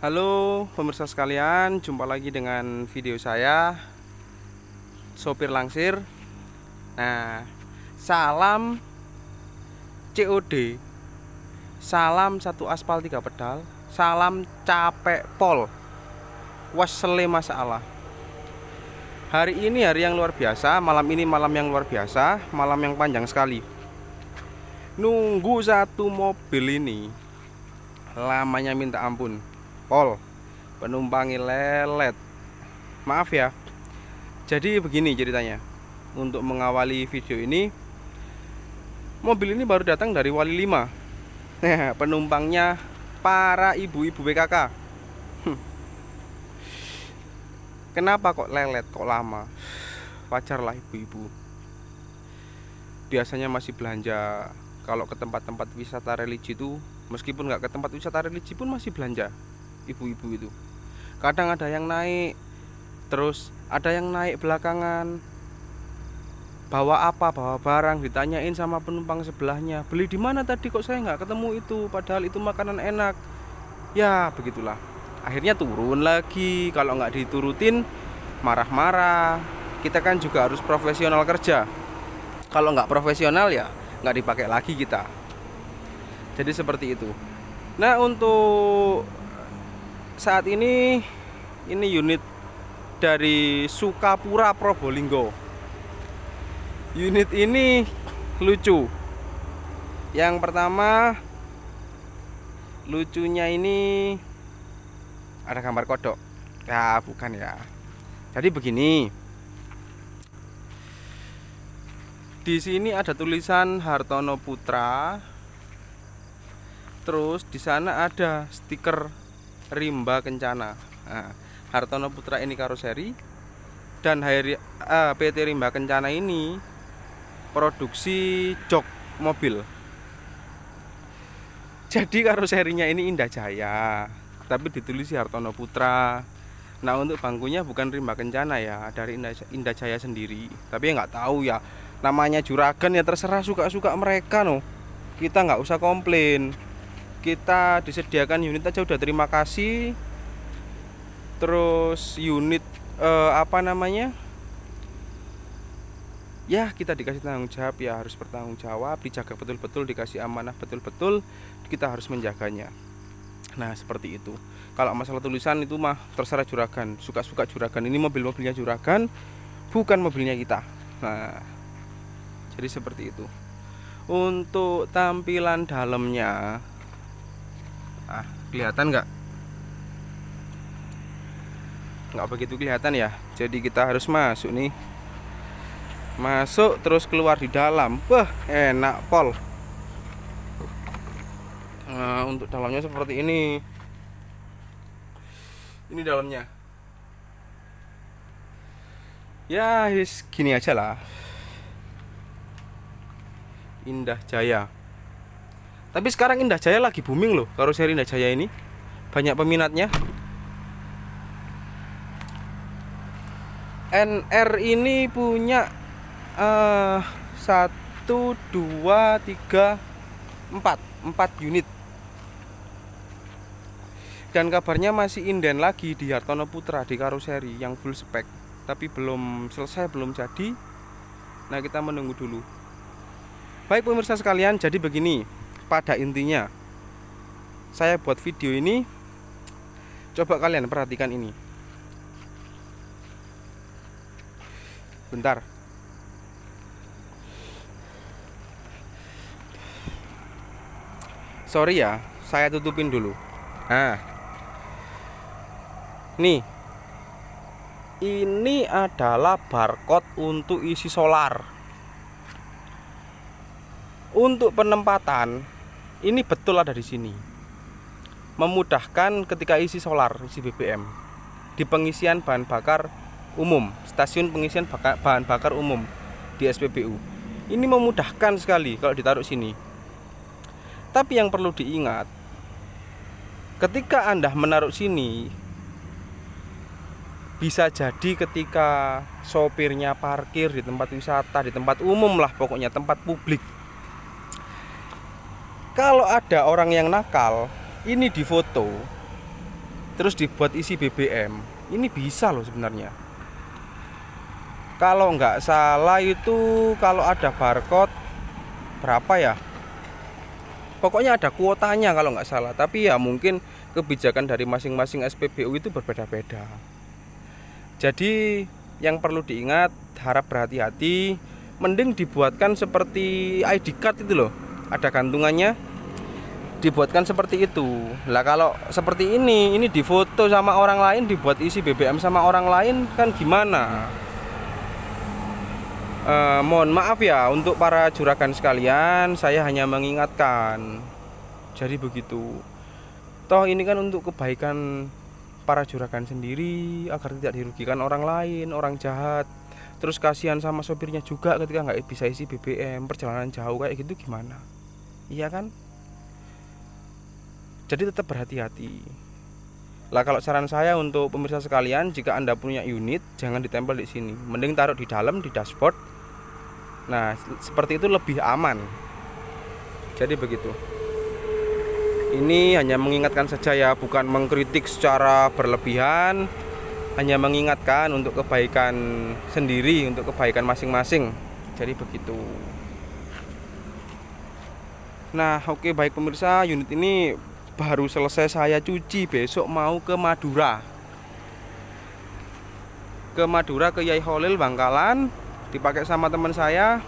Halo pemirsa sekalian, jumpa lagi dengan video saya Sopir Langsir. Nah, salam COD. Salam satu aspal tiga pedal, salam capek pol. Wasele masalah. Hari ini hari yang luar biasa, malam ini malam yang luar biasa, malam yang panjang sekali. Nunggu satu mobil ini lamanya minta ampun pol penumpangi lelet maaf ya jadi begini ceritanya untuk mengawali video ini mobil ini baru datang dari Wali 5 nah, penumpangnya para ibu-ibu BKK hmm. kenapa kok lelet kok lama lah ibu-ibu biasanya masih belanja kalau ke tempat-tempat wisata religi itu meskipun nggak ke tempat wisata religi pun masih belanja ibu-ibu itu kadang ada yang naik terus ada yang naik belakangan bawa apa bawa barang ditanyain sama penumpang sebelahnya beli di mana tadi kok saya nggak ketemu itu padahal itu makanan enak ya begitulah akhirnya turun lagi kalau nggak diturutin marah-marah kita kan juga harus profesional kerja kalau nggak profesional ya nggak dipakai lagi kita jadi seperti itu nah untuk saat ini ini unit dari Sukapura Probolinggo unit ini lucu yang pertama lucunya ini ada gambar kodok ya bukan ya jadi begini di sini ada tulisan Hartono Putra terus di sana ada stiker Rimba Kencana. Nah, Hartono Putra ini karoseri dan Hairi, uh, eh, PT Rimba Kencana ini produksi jok mobil. Jadi karoserinya ini Indah Jaya, tapi ditulis Hartono Putra. Nah untuk bangkunya bukan Rimba Kencana ya, dari Indah, Indah Jaya sendiri. Tapi ya nggak tahu ya, namanya juragan ya terserah suka-suka mereka no. Kita nggak usah komplain kita disediakan unit aja udah terima kasih terus unit eh, apa namanya ya kita dikasih tanggung jawab ya harus bertanggung jawab dijaga betul-betul dikasih amanah betul-betul kita harus menjaganya nah seperti itu kalau masalah tulisan itu mah terserah juragan suka-suka juragan ini mobil-mobilnya juragan bukan mobilnya kita nah jadi seperti itu untuk tampilan dalamnya ah kelihatan nggak nggak begitu kelihatan ya jadi kita harus masuk nih masuk terus keluar di dalam wah enak pol nah, untuk dalamnya seperti ini ini dalamnya ya gini aja lah Indah Jaya tapi sekarang Indah Jaya lagi booming loh Kalau seri Indah Jaya ini. Banyak peminatnya. NR ini punya uh, 1 2 3 4, 4 unit. Dan kabarnya masih inden lagi di Hartono Putra di karoseri yang full spek tapi belum selesai, belum jadi. Nah, kita menunggu dulu. Baik pemirsa sekalian, jadi begini pada intinya saya buat video ini coba kalian perhatikan ini bentar sorry ya saya tutupin dulu nah nih ini adalah barcode untuk isi solar untuk penempatan ini betul ada di sini memudahkan ketika isi solar isi BBM di pengisian bahan bakar umum stasiun pengisian baka, bahan bakar umum di SPBU ini memudahkan sekali kalau ditaruh sini tapi yang perlu diingat ketika Anda menaruh sini bisa jadi ketika sopirnya parkir di tempat wisata, di tempat umum lah pokoknya tempat publik kalau ada orang yang nakal ini difoto terus dibuat isi BBM ini bisa loh sebenarnya kalau nggak salah itu kalau ada barcode berapa ya pokoknya ada kuotanya kalau nggak salah tapi ya mungkin kebijakan dari masing-masing SPBU itu berbeda-beda jadi yang perlu diingat harap berhati-hati mending dibuatkan seperti ID card itu loh ada gantungannya dibuatkan seperti itu lah kalau seperti ini ini difoto sama orang lain dibuat isi BBM sama orang lain kan gimana eh, mohon maaf ya untuk para juragan sekalian saya hanya mengingatkan jadi begitu toh ini kan untuk kebaikan para juragan sendiri agar tidak dirugikan orang lain orang jahat terus kasihan sama sopirnya juga ketika nggak bisa isi BBM perjalanan jauh kayak gitu gimana iya kan jadi tetap berhati-hati lah kalau saran saya untuk pemirsa sekalian jika anda punya unit jangan ditempel di sini mending taruh di dalam di dashboard nah seperti itu lebih aman jadi begitu ini hanya mengingatkan saja ya bukan mengkritik secara berlebihan hanya mengingatkan untuk kebaikan sendiri untuk kebaikan masing-masing jadi begitu Nah, oke okay, baik pemirsa, unit ini baru selesai saya cuci, besok mau ke Madura. Ke Madura ke Yai Holil Bangkalan, dipakai sama teman saya.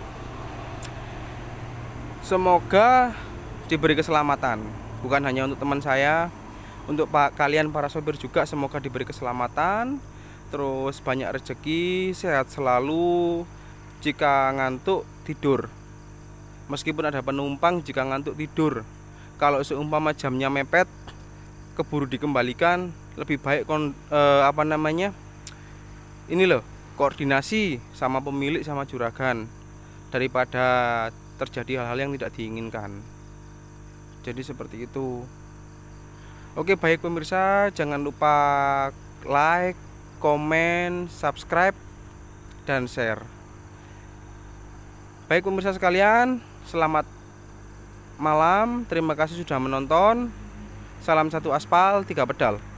Semoga diberi keselamatan, bukan hanya untuk teman saya, untuk Pak kalian para sopir juga semoga diberi keselamatan, terus banyak rezeki, sehat selalu. Jika ngantuk tidur. Meskipun ada penumpang jika ngantuk tidur. Kalau seumpama jamnya mepet, keburu dikembalikan, lebih baik kon, e, apa namanya? Ini loh, koordinasi sama pemilik sama juragan daripada terjadi hal-hal yang tidak diinginkan. Jadi seperti itu. Oke, baik pemirsa, jangan lupa like, komen, subscribe dan share. Baik pemirsa sekalian, Selamat malam, terima kasih sudah menonton. Salam satu aspal, tiga pedal.